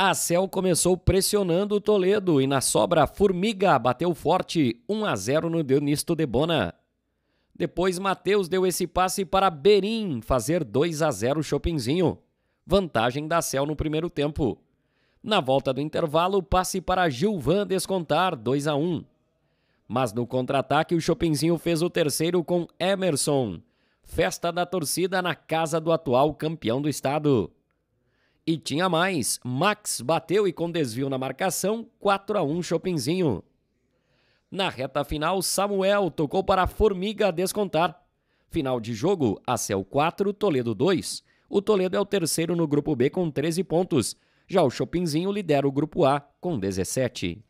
A Cel começou pressionando o Toledo e na sobra Formiga bateu forte 1 a 0 no Deonisto de Bona. Depois Matheus deu esse passe para Berim fazer 2 a 0 Chopinzinho. Vantagem da Cel no primeiro tempo. Na volta do intervalo, passe para Gilvan descontar 2 a 1. Mas no contra-ataque, o Chopinzinho fez o terceiro com Emerson. Festa da torcida na casa do atual campeão do estado. E tinha mais. Max bateu e com desvio na marcação, 4 a 1 Chopinzinho. Na reta final, Samuel tocou para a Formiga descontar. Final de jogo, Acel 4, Toledo 2. O Toledo é o terceiro no grupo B com 13 pontos. Já o Chopinzinho lidera o grupo A com 17.